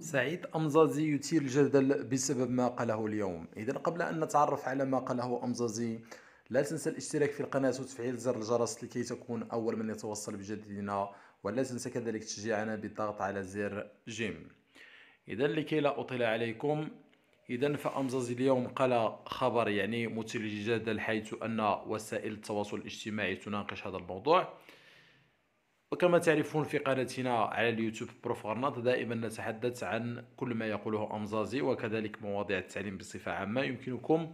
سعيد أمزازي يثير الجدل بسبب ما قاله اليوم إذا قبل أن نتعرف على ما قاله أمزازي لا تنسى الاشتراك في القناة وتفعيل زر الجرس لكي تكون أول من يتوصل بجديدنا ولا تنسى كذلك تشجيعنا بالضغط على زر جيم إذا لكي لا أطيل عليكم إذا فأمزازي اليوم قال خبر يعني مثير للجدل حيث أن وسائل التواصل الاجتماعي تناقش هذا الموضوع وكما تعرفون في قناتنا على اليوتيوب بروف غرناط دائما نتحدث عن كل ما يقوله أمزازي وكذلك مواضيع التعليم بصفة عامة يمكنكم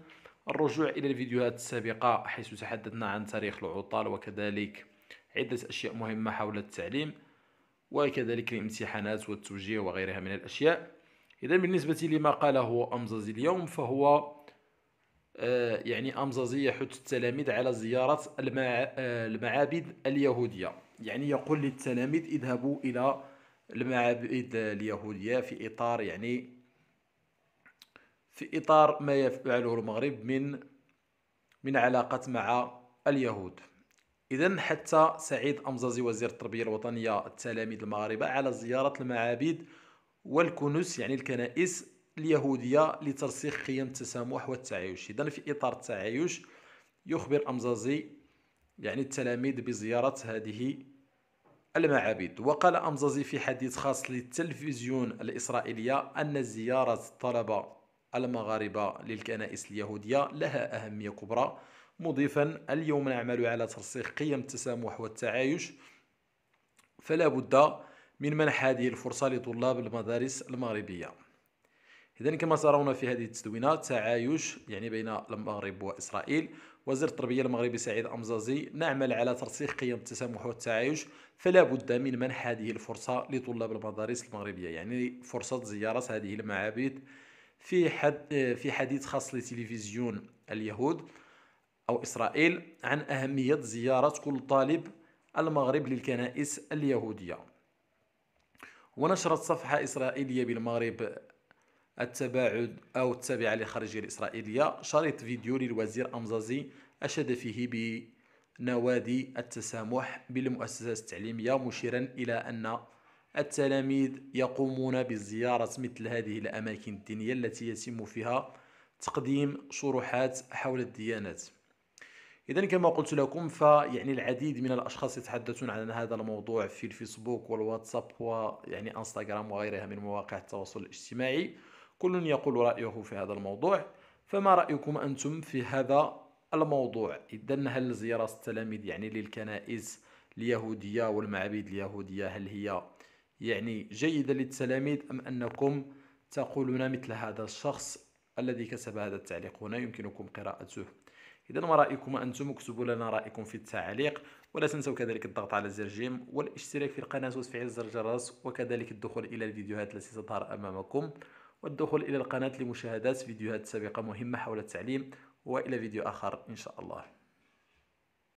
الرجوع إلى الفيديوهات السابقة حيث تحدثنا عن تاريخ العطال وكذلك عدة أشياء مهمة حول التعليم وكذلك الامتحانات والتوجيه وغيرها من الأشياء إذا بالنسبة لما قاله أمزازي اليوم فهو آه، يعني أمزازي يحث التلاميذ على زيارة آه، المعابد اليهودية يعني يقول للتلاميذ اذهبوا الى المعابد اليهوديه في اطار يعني في اطار ما يفعله المغرب من من علاقه مع اليهود اذا حتى سعيد امزازي وزير التربيه الوطنيه التلاميذ المغاربه على زياره المعابد والكنوس يعني الكنائس اليهوديه لترسيخ قيم التسامح والتعايش اذا في اطار التعايش يخبر امزازي يعني التلاميذ بزيارة هذه المعابد وقال أمزازي في حديث خاص للتلفزيون الإسرائيلية أن زيارة الطلبة المغاربة للكنائس اليهودية لها أهمية كبرى مضيفا اليوم نعمل على ترسيخ قيم التسامح والتعايش فلا بد من منح هذه الفرصة لطلاب المدارس المغربية إذا كما ترون في هذه التدوينة تعايش يعني بين المغرب وإسرائيل وزير التربية المغربي سعيد أمزازي نعمل على ترسيخ قيم التسامح والتعايش فلا بد من منح هذه الفرصة لطلاب المدارس المغربية يعني فرصة زيارة هذه المعابد في حد في حديث خاص لتلفزيون اليهود أو إسرائيل عن أهمية زيارة كل طالب المغرب للكنائس اليهودية ونشرت صفحة إسرائيلية بالمغرب التباعد أو التابعة للخارجية الإسرائيلية شريط فيديو للوزير أمزازي أشاد فيه بنوادي التسامح بالمؤسسات التعليمية مشيرا إلى أن التلاميذ يقومون بزيارة مثل هذه الأماكن الدينية التي يتم فيها تقديم شروحات حول الديانات إذا كما قلت لكم فيعني العديد من الأشخاص يتحدثون عن هذا الموضوع في الفيسبوك والواتساب ويعني انستغرام وغيرها من مواقع التواصل الاجتماعي كل يقول رأيه في هذا الموضوع فما رأيكم أنتم في هذا الموضوع إذا هل زيارة التلاميذ يعني للكنائس اليهودية والمعابد اليهودية هل هي يعني جيدة للتلاميذ أم أنكم تقولون مثل هذا الشخص الذي كتب هذا التعليق هنا يمكنكم قراءته إذا ما رأيكم أنتم اكتبوا لنا رأيكم في التعليق ولا تنسوا كذلك الضغط على زر جيم والاشتراك في القناة وتفعيل زر الجرس وكذلك الدخول إلى الفيديوهات التي تظهر أمامكم والدخول إلى القناة لمشاهدة فيديوهات سابقة مهمة حول التعليم وإلى فيديو آخر إن شاء الله